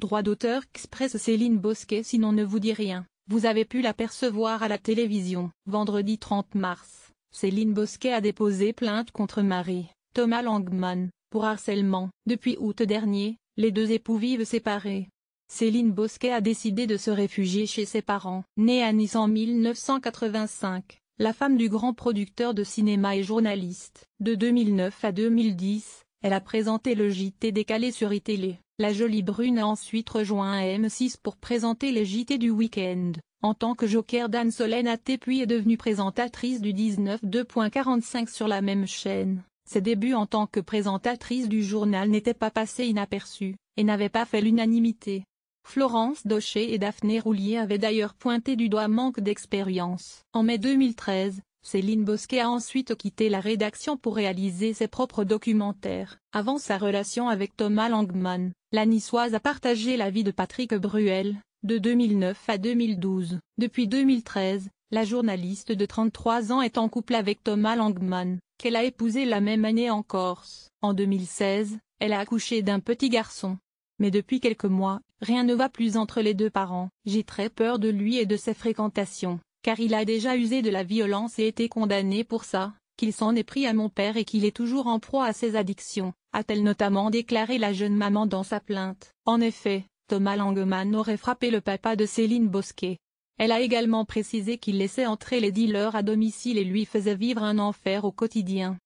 Droit d'auteur Express Céline Bosquet Sinon ne vous dit rien, vous avez pu l'apercevoir à la télévision. Vendredi 30 mars, Céline Bosquet a déposé plainte contre Marie, Thomas Langman, pour harcèlement. Depuis août dernier, les deux époux vivent séparés. Céline Bosquet a décidé de se réfugier chez ses parents. Née à Nice en 1985, la femme du grand producteur de cinéma et journaliste. De 2009 à 2010, elle a présenté le JT décalé sur iTélé. E. La jolie brune a ensuite rejoint M6 pour présenter les JT du week-end. En tant que joker d'Anne-Solène puis est devenue présentatrice du 19.2.45 sur la même chaîne. Ses débuts en tant que présentatrice du journal n'étaient pas passés inaperçus, et n'avaient pas fait l'unanimité. Florence Daucher et Daphné Roulier avaient d'ailleurs pointé du doigt manque d'expérience. En mai 2013, Céline Bosquet a ensuite quitté la rédaction pour réaliser ses propres documentaires. Avant sa relation avec Thomas Langman, la niçoise a partagé la vie de Patrick Bruel, de 2009 à 2012. Depuis 2013, la journaliste de 33 ans est en couple avec Thomas Langman, qu'elle a épousé la même année en Corse. En 2016, elle a accouché d'un petit garçon. Mais depuis quelques mois, rien ne va plus entre les deux parents. J'ai très peur de lui et de ses fréquentations car il a déjà usé de la violence et été condamné pour ça, qu'il s'en est pris à mon père et qu'il est toujours en proie à ses addictions, a-t-elle notamment déclaré la jeune maman dans sa plainte. En effet, Thomas Langemann aurait frappé le papa de Céline Bosquet. Elle a également précisé qu'il laissait entrer les dealers à domicile et lui faisait vivre un enfer au quotidien.